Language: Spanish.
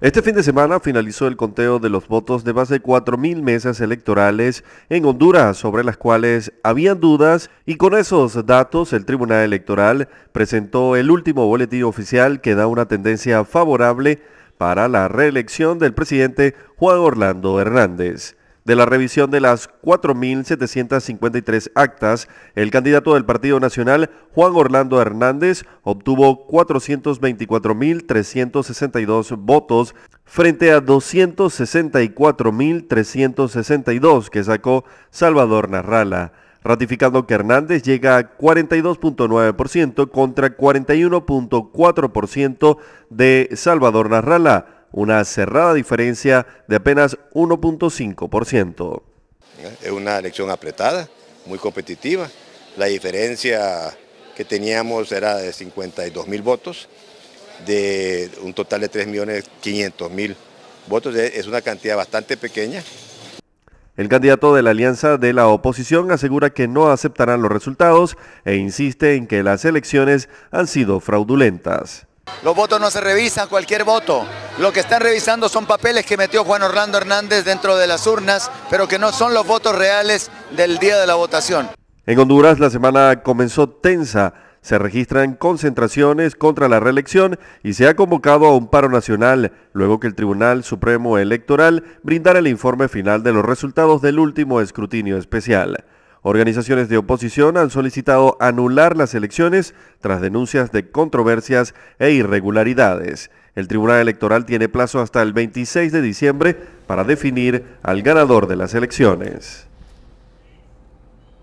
Este fin de semana finalizó el conteo de los votos de más de 4.000 mesas electorales en Honduras, sobre las cuales habían dudas, y con esos datos el Tribunal Electoral presentó el último boletín oficial que da una tendencia favorable para la reelección del presidente Juan Orlando Hernández de la revisión de las 4.753 actas, el candidato del Partido Nacional, Juan Orlando Hernández, obtuvo 424.362 votos frente a 264.362 que sacó Salvador Narrala ratificando que Hernández llega a 42.9% contra 41.4% de Salvador Narrala una cerrada diferencia de apenas 1.5%. Es una elección apretada, muy competitiva. La diferencia que teníamos era de 52 mil votos, de un total de 3.500.000 votos. Es una cantidad bastante pequeña. El candidato de la alianza de la oposición asegura que no aceptarán los resultados e insiste en que las elecciones han sido fraudulentas. Los votos no se revisan, cualquier voto. Lo que están revisando son papeles que metió Juan Orlando Hernández dentro de las urnas, pero que no son los votos reales del día de la votación. En Honduras la semana comenzó tensa. Se registran concentraciones contra la reelección y se ha convocado a un paro nacional luego que el Tribunal Supremo Electoral brindara el informe final de los resultados del último escrutinio especial. Organizaciones de oposición han solicitado anular las elecciones tras denuncias de controversias e irregularidades. El Tribunal Electoral tiene plazo hasta el 26 de diciembre para definir al ganador de las elecciones.